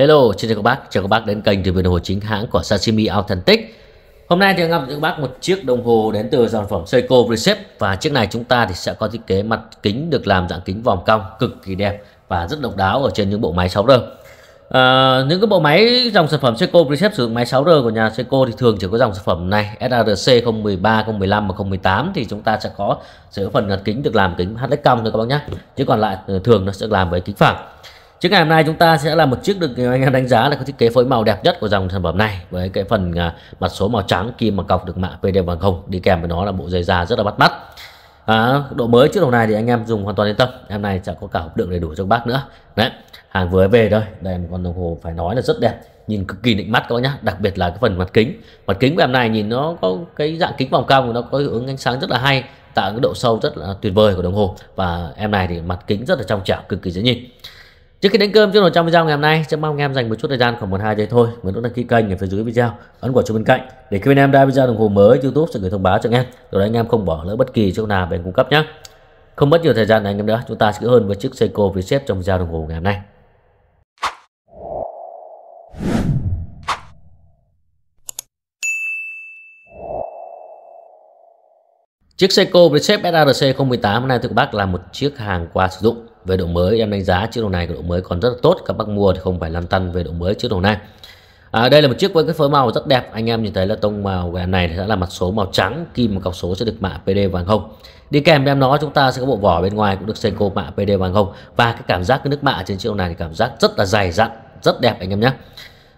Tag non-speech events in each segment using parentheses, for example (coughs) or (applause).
Hello, xin chào các bác, chào các bác đến kênh review đồng hồ chính hãng của Sashimi Authentic. Hôm nay thì gặp các bác một chiếc đồng hồ đến từ dòng phẩm Seiko Recep và chiếc này chúng ta thì sẽ có thiết kế mặt kính được làm dạng kính vòng cong cực kỳ đẹp và rất độc đáo ở trên những bộ máy 6R. À, những cái bộ máy dòng sản phẩm Seiko Recep sử dụng máy 6R của nhà Seiko thì thường chỉ có dòng sản phẩm này SRC 013, 015 và 018 thì chúng ta sẽ có sẽ phần mặt kính được làm kính HD cong thôi các bác nhé. Chứ còn lại thường nó sẽ làm với kính phẳng. Chiếc ngày hôm nay chúng ta sẽ là một chiếc được anh em đánh giá là có thiết kế phối màu đẹp nhất của dòng sản phẩm này với cái phần à, mặt số màu trắng kim bằng cọc được mạ PD bằng không đi kèm với nó là bộ dây da rất là bắt mắt. À, độ mới chiếc đồng này thì anh em dùng hoàn toàn yên tâm em này sẽ có cả hộp đựng đầy đủ cho bác nữa đấy hàng vừa về thôi đây một con đồng hồ phải nói là rất đẹp nhìn cực kỳ định mắt các bác nhá đặc biệt là cái phần mặt kính mặt kính của em này nhìn nó có cái dạng kính vòng cong nó có hiệu ứng ánh sáng rất là hay tạo cái độ sâu rất là tuyệt vời của đồng hồ và em này thì mặt kính rất là trong trẻo cực kỳ dễ nhìn Trước khi đến cơm trước trình 100 video ngày hôm nay, chắc mong anh em dành một chút thời gian khoảng 1-2 giây thôi. Mình cũng đăng ký kênh ở phía dưới video, ấn quả chuông bên cạnh để khi anh em ra video đồng hồ mới YouTube sẽ gửi thông báo cho anh em. Từ đó anh em không bỏ lỡ bất kỳ chỗ nào về cung cấp nhé. Không mất nhiều thời gian này anh em nữa, chúng ta sẽ hơn với chiếc Seiko Viset trong video đồng hồ ngày hôm nay. Chiếc Seiko Viset SRC 018 hôm nay thưa các bác là một chiếc hàng qua sử dụng về độ mới em đánh giá chiếc đồng này cái độ mới còn rất là tốt các bác mua thì không phải lăn tăn về độ mới chiếc đồng này à, đây là một chiếc với cái phối màu rất đẹp anh em nhìn thấy là tông màu gà này sẽ là mặt số màu trắng kim và cọc số sẽ được mạ PD vàng không đi kèm em nó chúng ta sẽ có bộ vỏ bên ngoài cũng được Seiko mạ PD vàng không và cái cảm giác cái nước mạ trên chiếc đồng này thì cảm giác rất là dày dặn rất đẹp anh em nhé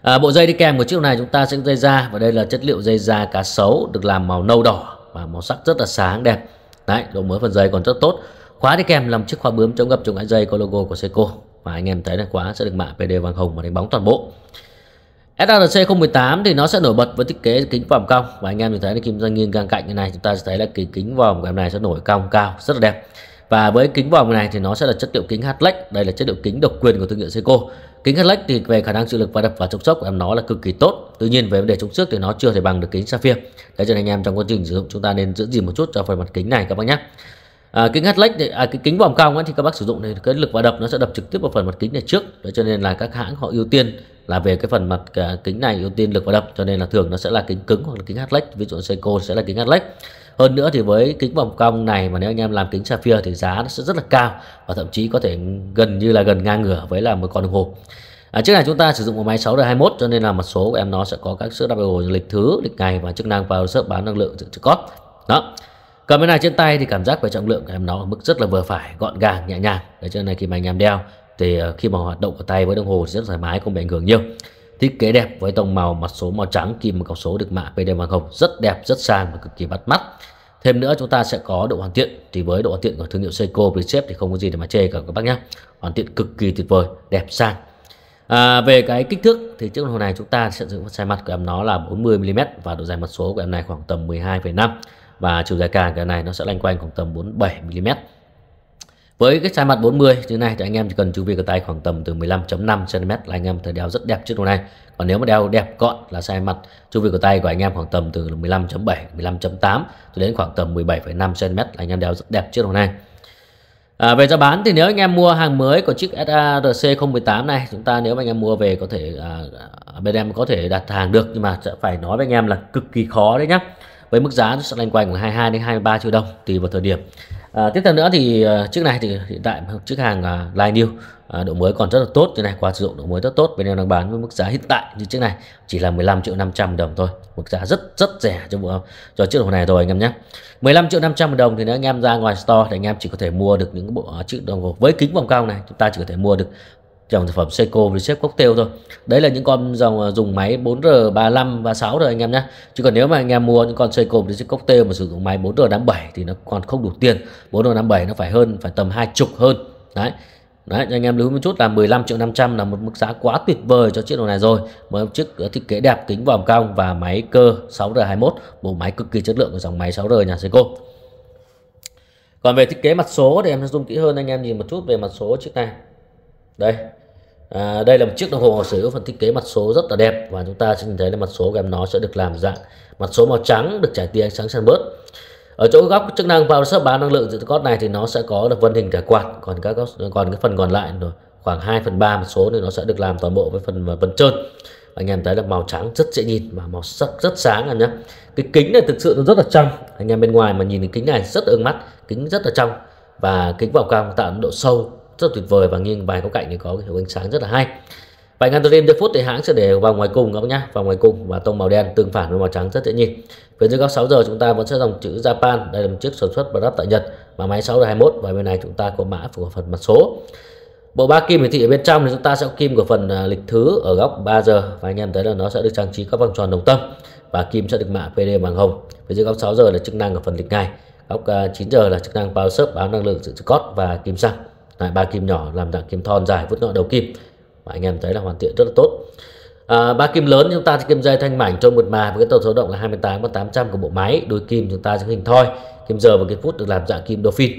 à, bộ dây đi kèm của chiếc đồng này chúng ta sẽ dây da và đây là chất liệu dây da cá sấu được làm màu nâu đỏ và màu sắc rất là sáng đẹp đấy độ mới phần dây còn rất tốt Khóa đi kèm làm chiếc khóa bướm chống gập chống ngã dây có logo của Seiko và anh em thấy là khóa sẽ được mạ PD vàng hồng và đánh bóng toàn bộ. SRC 018 thì nó sẽ nổi bật với thiết kế kính vòm cong và anh em nhìn thấy là kim doanh nghiêng ngang cạnh như này chúng ta sẽ thấy là cái kính vòm của em này sẽ nổi cong cao rất là đẹp và với kính vòm này thì nó sẽ là chất liệu kính Hatlex đây là chất liệu kính độc quyền của thương hiệu Seiko kính Hatlex thì về khả năng chịu lực và đập và chống sốc của em nó là cực kỳ tốt tuy nhiên về vấn đề chống xước thì nó chưa thể bằng được kính Sapphire đấy cho nên anh em trong quá trình sử dụng chúng ta nên giữ gìn một chút cho phần mặt kính này các bác nhé à, kính Hatlech thì, à, cái kính vòm cong ấy, thì các bác sử dụng này cái lực va đập nó sẽ đập trực tiếp vào phần mặt kính này trước Đấy, cho nên là các hãng họ ưu tiên là về cái phần mặt à, kính này ưu tiên lực va đập cho nên là thường nó sẽ là kính cứng hoặc là kính Hatlech ví dụ Seiko sẽ là kính Hatlech hơn nữa thì với kính vòng cong này mà nếu anh em làm kính sapphire thì giá nó sẽ rất là cao và thậm chí có thể gần như là gần ngang ngửa với là một con đồng hồ À, chiếc này chúng ta sử dụng một máy 6R21 cho nên là mặt số của em nó sẽ có các sự đáp đồ lịch thứ, lịch ngày và chức năng vào sức bán năng lượng dự trữ Đó này trên tay thì cảm giác về trọng lượng của em nó ở mức rất là vừa phải, gọn gàng, nhẹ nhàng. Để cho này khi mà anh em đeo thì ờ, khi mà hoạt động của tay với đồng hồ thì rất thoải mái, không bị ảnh hưởng nhiều. Thiết kế đẹp với tông màu mặt số màu trắng kim và cọc số được mạ PD màu hồng rất đẹp, rất sang và cực kỳ bắt mắt. Thêm nữa chúng ta sẽ có độ hoàn thiện thì với độ hoàn thiện của thương hiệu Seiko Precept thì không có gì để mà chê cả các bác nhé. Hoàn thiện cực kỳ tuyệt vời, đẹp sang. À, về cái kích thước thì chiếc đồng hồ này chúng ta sẽ sử dụng size mặt của em nó là 40 mm và độ dài mặt số của em này khoảng tầm 12,5 và chiều dài càng cái này nó sẽ lanh quanh khoảng tầm 47mm với cái size mặt 40 như này thì anh em chỉ cần chu vi cái tay khoảng tầm từ 15.5cm là anh em thời đeo rất đẹp chiếc đồ này. Còn nếu mà đeo đẹp gọn là size mặt chu vi của tay của anh em khoảng tầm từ 15.7, 15.8 cho đến khoảng tầm 17,5cm là anh em đeo rất đẹp chiếc đồ này. À, về giá bán thì nếu anh em mua hàng mới của chiếc SARC 018 này chúng ta nếu mà anh em mua về có thể à, à, bên em có thể đặt hàng được nhưng mà sẽ phải nói với anh em là cực kỳ khó đấy nhé với mức giá nó sẽ loanh quanh của 22 đến 23 triệu đồng tùy vào thời điểm à, tiếp theo nữa thì à, chiếc này thì hiện tại chiếc hàng uh, line new À, độ mới còn rất là tốt như này qua sử dụng độ mới rất tốt bên em đang bán với mức giá hiện tại như chiếc này chỉ là 15 triệu 500 đồng thôi mức giá rất rất rẻ cho bộ cho chiếc đồng hồ này rồi anh em nhé 15 triệu 500 đồng thì nếu anh em ra ngoài store thì anh em chỉ có thể mua được những bộ à, chiếc đồng hồ với kính vòng cao này chúng ta chỉ có thể mua được dòng sản phẩm Seiko với xếp cocktail thôi đấy là những con dòng à, dùng máy 4R 35 và 6 rồi anh em nhé chứ còn nếu mà anh em mua những con Seiko với xếp cocktail mà sử dụng máy 4R 57 thì nó còn không đủ tiền 4R 57 nó phải hơn phải tầm hai chục hơn đấy Đấy, anh em lưu một chút là 15 triệu 500 là một mức giá quá tuyệt vời cho chiếc đồ này rồi. Một chiếc à, thiết kế đẹp, kính vòng cong và máy cơ 6R21, bộ máy cực kỳ chất lượng của dòng máy 6R nhà Seiko. Còn về thiết kế mặt số thì em sẽ zoom kỹ hơn anh em nhìn một chút về mặt số chiếc này đây à, đây là một chiếc đồng hồ sở hữu phần thiết kế mặt số rất là đẹp và chúng ta sẽ nhìn thấy là mặt số của em nó sẽ được làm dạng mặt số màu trắng được trải tia ánh sáng xanh bớt ở chỗ góc chức năng vào sấp bán năng lượng dự cốt này thì nó sẽ có được vân hình thẻ quạt còn các còn cái phần còn lại khoảng 2 phần 3 mặt số thì nó sẽ được làm toàn bộ với phần vân trơn anh em thấy là màu trắng rất dễ nhìn và màu sắc rất sáng anh nhé cái kính này thực sự nó rất là trong anh em bên ngoài mà nhìn cái kính này rất ưng mắt kính rất là trong và kính vào cao tạo độ sâu rất tuyệt vời và nghiêng bài góc cạnh thì có cái hiệu ánh sáng rất là hay vài và Gantrim The phút thì hãng sẽ để vào ngoài cùng các nhá vào ngoài cùng và tông màu đen tương phản với màu trắng rất dễ nhìn phía dưới góc 6 giờ chúng ta vẫn sẽ dòng chữ Japan đây là một chiếc sản xuất và lắp tại Nhật mà máy 6 giờ 21 và bên này chúng ta có mã của phần mặt số bộ ba kim hiển thị ở bên trong thì chúng ta sẽ có kim của phần à, lịch thứ ở góc 3 giờ và anh em thấy là nó sẽ được trang trí các vòng tròn đồng tâm và kim sẽ được mạ PD bằng hồng phía dưới góc 6 giờ là chức năng ở phần lịch ngày góc 9 à, giờ là chức năng power sub báo năng lượng sự cốt và kim xăng lại ba kim nhỏ làm dạng kim thon dài vút ngọn đầu kim và anh em thấy là hoàn thiện rất là tốt à, ba à, kim lớn chúng ta kim dây thanh mảnh trôn mượt mà với cái tần số động là 28 và 800 của bộ máy đôi kim chúng ta sẽ hình thoi kim giờ và kim phút được làm dạng kim đô phi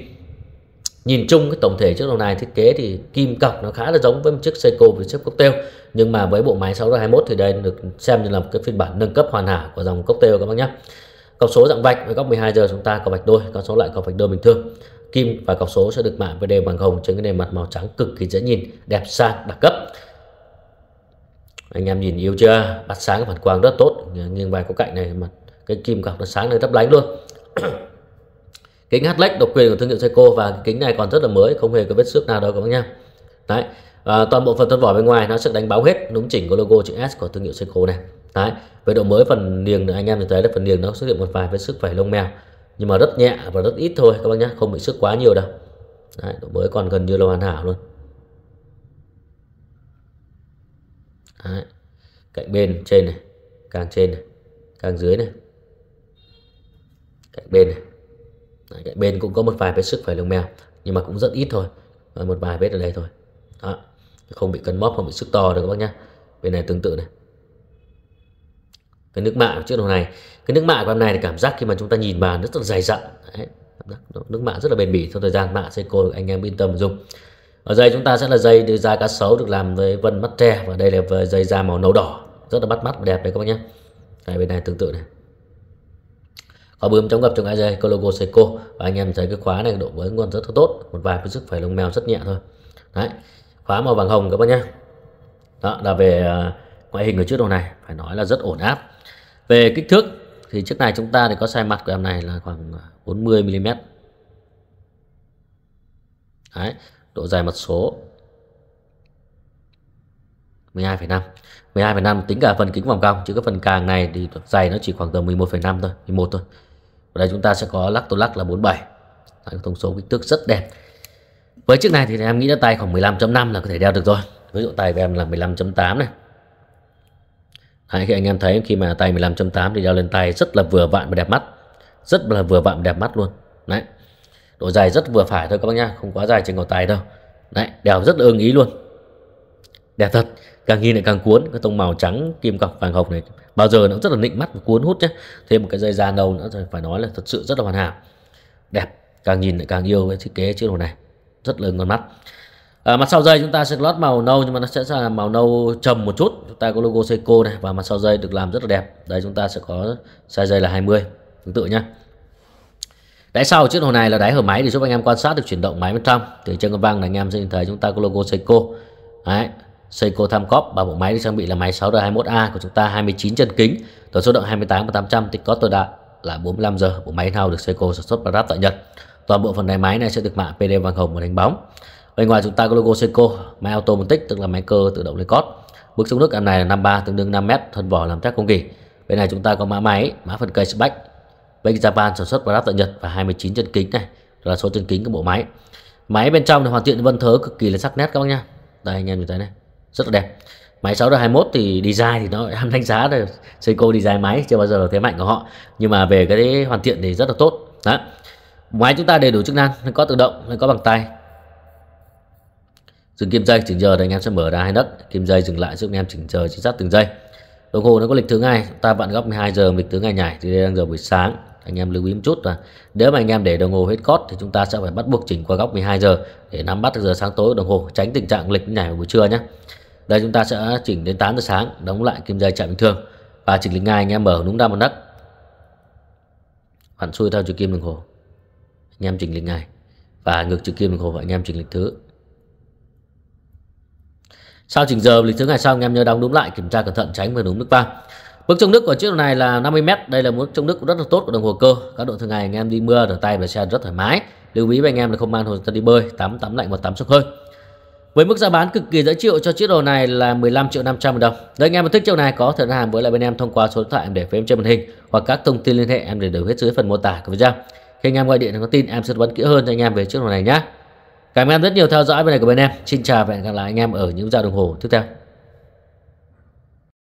nhìn chung cái tổng thể chiếc đồng này thiết kế thì kim cọc nó khá là giống với một chiếc Seiko và chiếc cocktail nhưng mà với bộ máy 621 thì đây được xem như là một cái phiên bản nâng cấp hoàn hảo của dòng cocktail các bác nhé Cọc số dạng vạch với góc 12 giờ chúng ta có vạch đôi, cọc số lại có vạch đôi bình thường. Kim và cọc số sẽ được mạ với đều bằng hồng trên cái nền mặt màu trắng cực kỳ dễ nhìn, đẹp sang, đẳng cấp. Anh em nhìn yêu chưa? Bắt sáng phản quang rất tốt, nghiêng vai có cạnh này mà cái kim cọc nó sáng lên lấp lánh luôn. (coughs) kính Hlex độc quyền của thương hiệu Seiko và kính này còn rất là mới, không hề có vết xước nào đâu các bác nha. Đấy, à, toàn bộ phần thân vỏ bên ngoài nó sẽ đánh báo hết đúng chỉnh của logo chữ S của thương hiệu Seiko này đấy về độ mới phần niềng anh em thấy là phần niềng nó xuất hiện một vài vết sức vảy lông mèo nhưng mà rất nhẹ và rất ít thôi các bác nhé không bị sức quá nhiều đâu đấy, độ mới còn gần như là hoàn hảo luôn đấy. cạnh bên trên này càng trên này càng dưới này cạnh bên này đấy, cạnh bên cũng có một vài vết sức phải lông mèo nhưng mà cũng rất ít thôi một vài vết ở đây thôi đó. không bị cân móc không bị sức to được các bác nhé bên này tương tự này cái nước mạ trước đầu này cái nước mạ của em này thì cảm giác khi mà chúng ta nhìn vào nó rất là dày dặn Đấy, nước mạ rất là bền bỉ trong thời gian mạ xây cồn anh em yên tâm dùng ở dây chúng ta sẽ là dây da cá sấu được làm với vân mắt tre và đây là dây da màu nâu đỏ rất là bắt mắt và đẹp đấy các bác nhé đây bên này tương tự này có bướm chống gập trong ai dây có logo Seiko và anh em thấy cái khóa này độ bấm còn rất là tốt một vài cái sức phải lông mèo rất nhẹ thôi đấy khóa màu vàng hồng các bác nhé đó là về à, ngoại hình của chiếc đồ này phải nói là rất ổn áp về kích thước thì chiếc này chúng ta thì có size mặt của em này là khoảng 40 à, mm Đấy, độ dài mặt số 12,5 12,5 tính cả phần kính vòng cong chứ cái phần càng này thì dày nó chỉ khoảng tầm 11,5 thôi 11 thôi ở đây chúng ta sẽ có lắc tô lắc là 47 Đấy, thông số kích thước rất đẹp với chiếc này thì em nghĩ là tay khoảng 15.5 là có thể đeo được rồi ví dụ tay của em là 15.8 này Đấy, khi anh em thấy khi mà tay 15.8 thì đeo lên tay rất là vừa vặn và đẹp mắt rất là vừa vặn và đẹp mắt luôn đấy độ dài rất vừa phải thôi các bác nhá không quá dài trên cổ tay đâu đấy đeo rất là ưng ý luôn đẹp thật càng nhìn lại càng cuốn cái tông màu trắng kim cọc vàng hồng này bao giờ nó rất là nịnh mắt và cuốn hút nhé thêm một cái dây da nâu nữa rồi phải nói là thật sự rất là hoàn hảo đẹp càng nhìn lại càng yêu cái thiết kế chiếc đồ này rất là ngon mắt À, mặt sau dây chúng ta sẽ lót màu nâu nhưng mà nó sẽ là màu nâu trầm một chút. Chúng ta có logo Seiko này và mặt sau dây được làm rất là đẹp. Đây chúng ta sẽ có size dây là 20 tương tự nhá. Đáy sau chiếc đồng này là đáy hở máy để giúp anh em quan sát được chuyển động máy bên trong. Từ trên con vang là anh em sẽ nhìn thấy chúng ta có logo Seiko. Đấy, Seiko Tamcop và bộ máy được trang bị là máy 6D21A của chúng ta 29 chân kính, tổng số động 28 và 800 tích có tối đa là 45 giờ. Bộ máy thao được Seiko sản xuất và ráp tại Nhật. Toàn bộ phần đáy máy này sẽ được mạ PD vàng hồng và đánh bóng bên ngoài chúng ta có logo Seiko máy auto automatic tức là máy cơ tự động lấy cót bước xuống nước em này là 53 tương đương 5m thân vỏ làm thép không kỳ bên này chúng ta có mã máy mã phần cây spec bên Japan sản xuất và lắp tại Nhật và 29 chân kính này là số chân kính của bộ máy máy bên trong thì hoàn thiện vân thớ cực kỳ là sắc nét các bác nha đây anh em nhìn thấy này rất là đẹp máy 6R21 thì design thì nó (laughs) em đánh giá là Seiko design máy chưa bao giờ là thế mạnh của họ nhưng mà về cái hoàn thiện thì rất là tốt đó máy chúng ta đầy đủ chức năng có tự động có bằng tay dừng kim dây chỉnh giờ thì anh em sẽ mở ra hai đất kim dây dừng lại giúp anh em chỉnh giờ chính xác từng giây đồng hồ nó có lịch thứ ngày ta vặn góc 12 giờ lịch thứ ngày nhảy thì đây đang giờ buổi sáng anh em lưu ý một chút là nếu mà anh em để đồng hồ hết cót thì chúng ta sẽ phải bắt buộc chỉnh qua góc 12 giờ để nắm bắt giờ sáng tối đồng hồ tránh tình trạng lịch nhảy buổi trưa nhé đây chúng ta sẽ chỉnh đến 8 giờ sáng đóng lại kim dây chạm bình thường và chỉnh lịch ngày anh em mở đúng ra một đất phản xuôi theo chiều kim đồng hồ anh em chỉnh lịch ngày và ngược chiều kim đồng hồ anh em chỉnh lịch thứ sau chỉnh giờ lịch thứ ngày sau anh em nhớ đóng đúng lại kiểm tra cẩn thận tránh vừa đúng nước ta Bước trong nước của chiếc này là 50m, đây là mức trong nước rất là tốt của đồng hồ cơ. Các độ thường ngày anh em đi mưa rửa tay và xe rất thoải mái. Lưu ý với anh em là không mang hồ đi bơi, tắm tắm lạnh và tắm sốc hơi. Với mức giá bán cực kỳ dễ chịu cho chiếc đồ này là 15 triệu 500 đồng. Nếu anh em thích chiếc này có thể hàng với lại bên em thông qua số điện thoại em để phía em trên màn hình hoặc các thông tin liên hệ em để đều hết dưới phần mô tả của video. Khi anh em gọi điện có tin em sẽ tư vấn kỹ hơn cho anh em về chiếc đồ này nhé. Cảm ơn rất nhiều theo dõi bên này của bên em. Xin chào và hẹn gặp lại anh em ở những giờ đồng hồ tiếp theo.